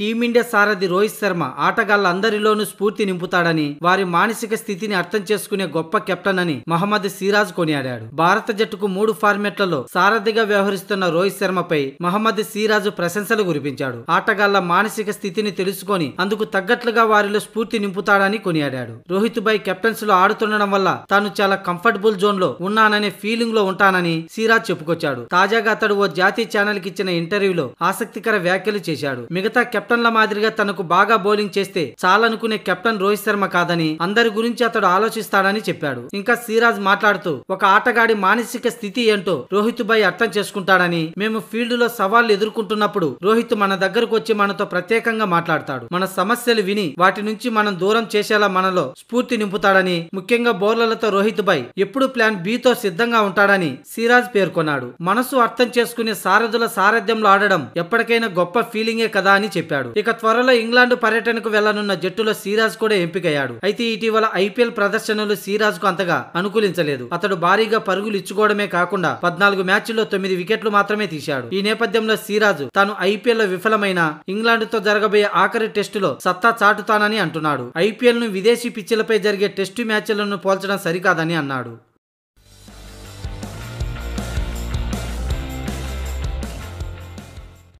team India సారథి రోహిత్ శర్మ అందరిలోనూ స్ఫూర్తి నింపుతాడని వారి మానసిక స్థితిని అర్థం చేసుకునే గొప్ప కెప్టెన్ అని మహమ్మద్ సిరాజ్ కొనియాడాడు భారత జట్టుకు మూడు ఫార్మెట్లలో సారథిగా వ్యవహరిస్తున్న రోహిత్ శర్మపై మహమ్మద్ సిరాజ్ ప్రశంసలు కురిపించాడు ఆటగాళ్ల మానసిక స్థితిని తెలుసుకొని అందుకు తగ్గట్లుగా వారిలో స్ఫూర్తి నింపుతాడని కొనియాడాడు రోహిత్ బై కెప్టెన్స్ లో ఆడుతుండడం వల్ల తాను చాలా కంఫర్టబుల్ జోన్ లో ఉన్నాననే ఫీలింగ్ లో ఉంటానని సిరాజ్ చెప్పుకొచ్చాడు తాజాగా అతడు ఓ జాతీయ ఛానల్ కి ఇచ్చిన ఇంటర్వ్యూలో ఆసక్తికర వ్యాఖ్యలు చేశాడు మిగతా కెప్టెన్ల మాదిరిగా తనకు బాగా బౌలింగ్ చేస్తే చాలనుకునే కెప్టెన్ రోహిత్ శర్మ కాదని అందరి గురించి అతడు ఆలోచిస్తాడని చెప్పాడు ఇంకా సిరాజ్ మాట్లాడుతూ ఒక ఆటగాడి మానసిక స్థితి ఏంటో రోహిత్ భాయ్ అర్థం చేసుకుంటాడని మేము ఫీల్డ్ లో సవాళ్లు ఎదుర్కొంటున్నప్పుడు రోహిత్ మన దగ్గరకు వచ్చి మనతో ప్రత్యేకంగా మాట్లాడతాడు మన సమస్యలు విని వాటి నుంచి మనం దూరం చేసేలా మనలో స్ఫూర్తి నింపుతాడని ముఖ్యంగా బౌలర్లతో రోహిత్ భాయ్ ఎప్పుడు ప్లాన్ బితో సిద్ధంగా ఉంటాడని సిరాజ్ పేర్కొన్నాడు మనసు అర్థం చేసుకునే సారథుల సారథ్యంలో ఆడడం ఎప్పటికైనా గొప్ప ఫీలింగే కదా అని చెప్పాడు తెలిపాడు ఇక త్వరలో ఇంగ్లాండ్ పర్యటనకు వెళ్లనున్న జట్టులో సిరాజ్ కూడా ఎంపికయ్యాడు అయితే ఇటీవల ఐపీఎల్ ప్రదర్శనలు సిరాజ్ కు అంతగా అనుకూలించలేదు అతడు భారీగా పరుగులు ఇచ్చుకోవడమే కాకుండా పద్నాలుగు మ్యాచ్ల్లో తొమ్మిది వికెట్లు మాత్రమే తీశాడు ఈ నేపథ్యంలో సిరాజ్ తాను ఐపీఎల్ లో విఫలమైన ఇంగ్లాండ్ తో జరగబోయే ఆఖరి టెస్టులో సత్తా చాటుతానని అంటున్నాడు ఐపీఎల్ ను విదేశీ పిచ్చిలపై జరిగే టెస్టు మ్యాచ్లను పోల్చడం సరికాదని అన్నాడు